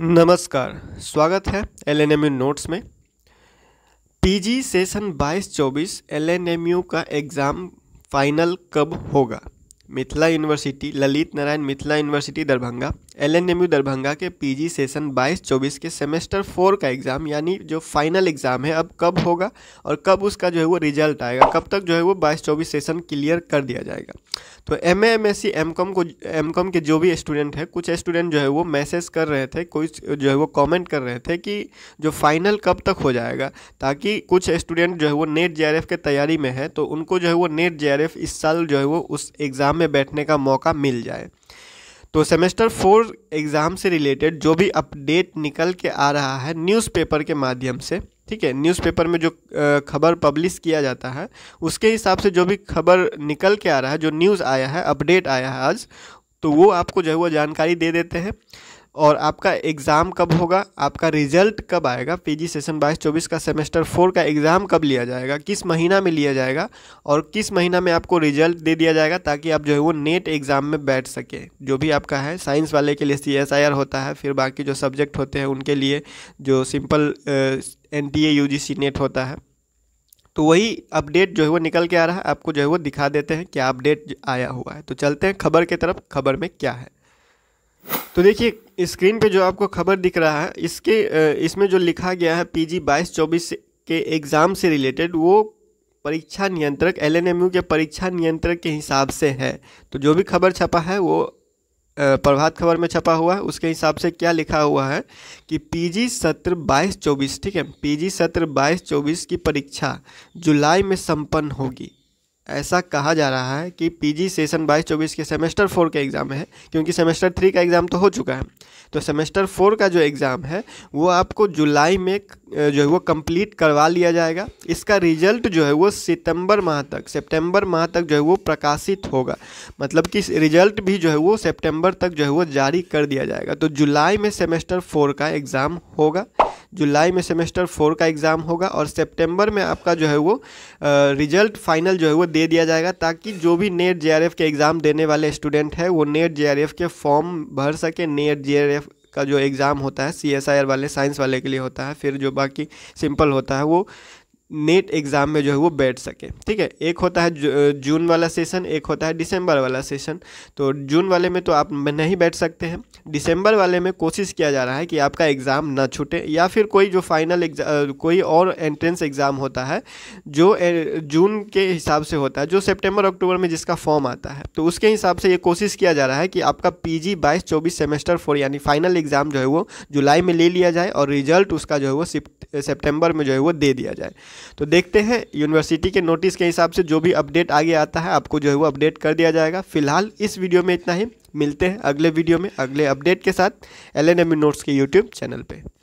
नमस्कार स्वागत है L N M U notes में PG session 22-24 L N M U का एग्ज़ाम फाइनल कब होगा Mithila university Lalit Narayan Mithila university Darbhanga L N M U Darbhanga के पीजी सेशन 22-24 के सेमेस्टर फोर का एग्ज़ाम यानी जो फाइनल एग्ज़ाम है अब कब होगा और कब उसका जो है वो रिजल्ट आएगा कब तक जो है वो 22-24 सेशन क्लियर कर दिया जाएगा तो M A M S C M com को एम कॉम के जो भी स्टूडेंट हैं कुछ स्टूडेंट जो है वो मैसेज कर रहे थे कोई जो है वो कॉमेंट कर रहे थे कि जो फाइनल कब तक हो जाएगा ताकि कुछ स्टूडेंट जो है वो नेट जे आर एफ़ के तैयारी में है तो उनको जो है वो नेट जे आर एफ इस साल जो है वो उस एग्ज़ाम में बैठने का मौका मिल जाए तो सेमेस्टर फोर एग्ज़ाम से रिलेटेड जो भी अपडेट निकल के आ रहा है न्यूज़पेपर के माध्यम से ठीक है न्यूज़पेपर में जो खबर पब्लिश किया जाता है उसके हिसाब से जो भी खबर निकल के आ रहा है जो न्यूज़ आया है अपडेट आया है आज तो वो आपको जो है वो जानकारी दे देते हैं और आपका एग्ज़ाम कब होगा आपका रिजल्ट कब आएगा पीजी सेशन बाईस चौबीस का सेमेस्टर फोर का एग्ज़ाम कब लिया जाएगा किस महीना में लिया जाएगा और किस महीना में आपको रिजल्ट दे दिया जाएगा ताकि आप जो है वो नेट एग्ज़ाम में बैठ सके जो भी आपका है साइंस वाले के लिए सी होता है फिर बाकी जो सब्जेक्ट होते हैं उनके लिए जो सिंपल एन टी नेट होता है तो वही अपडेट जो है वो निकल के आ रहा है आपको जो है वो दिखा देते हैं क्या अपडेट आया हुआ है तो चलते हैं खबर की तरफ खबर में क्या है तो देखिए स्क्रीन पे जो आपको खबर दिख रहा है इसके इसमें जो लिखा गया है पीजी बाईस चौबीस के एग्ज़ाम से रिलेटेड वो परीक्षा नियंत्रक एल के परीक्षा नियंत्रक के हिसाब से है तो जो भी खबर छपा है वो प्रभात खबर में छपा हुआ है उसके हिसाब से क्या लिखा हुआ है कि पीजी सत्र 22 24 ठीक है पीजी सत्र 22 24 की परीक्षा जुलाई में संपन्न होगी ऐसा कहा जा रहा है कि पीजी सेशन बाईस चौबीस के सेमेस्टर फोर के एग्ज़ाम है क्योंकि सेमेस्टर थ्री का एग्ज़ाम तो हो चुका है तो सेमेस्टर फोर का जो एग्ज़ाम है वो आपको जुलाई में जो है वो कंप्लीट करवा लिया जाएगा इसका रिजल्ट जो है वो सितंबर माह तक सितंबर माह तक जो है वो प्रकाशित होगा मतलब कि रिजल्ट भी जो है वो सेप्टेम्बर तक जो है वो जारी कर दिया जाएगा तो जुलाई में सेमेस्टर फोर का एग्ज़ाम होगा जुलाई में सेमेस्टर फोर का एग्ज़ाम होगा और सेप्टेम्बर में आपका जो है वो रिजल्ट फाइनल जो है वो दे दिया जाएगा ताकि जो भी नेट जे के एग्ज़ाम देने वाले स्टूडेंट हैं वो नेट जे के फॉर्म भर सके नेट जे का जो एग्ज़ाम होता है सी वाले साइंस वाले के लिए होता है फिर जो बाकी सिंपल होता है वो नेट एग्ज़ाम में जो है वो बैठ सके ठीक है एक होता है जून वाला सेशन एक होता है दिसंबर वाला सेशन तो जून वाले में तो आप नहीं बैठ सकते हैं दिसंबर वाले में कोशिश किया जा रहा है कि आपका एग्ज़ाम ना छूटे या फिर कोई जो फाइनल एग्ज़ाम कोई और एंट्रेंस एग्ज़ाम होता है जो जून के हिसाब से होता है जो सेप्टेम्बर अक्टूबर में जिसका फॉर्म आता है तो उसके हिसाब से ये कोशिश किया जा रहा है कि आपका पी जी बाईस चौबीस सेमेस्टर फोर यानी फाइनल एग्ज़ाम जो है वो जुलाई में ले लिया जाए और रिजल्ट उसका जो है वो सेप्टेम्बर में जो है वो दे दिया जाए तो देखते हैं यूनिवर्सिटी के नोटिस के हिसाब से जो भी अपडेट आगे आता है आपको जो है वो अपडेट कर दिया जाएगा फिलहाल इस वीडियो में इतना ही मिलते हैं अगले वीडियो में अगले अपडेट के साथ एल एन नोट्स के यूट्यूब चैनल पर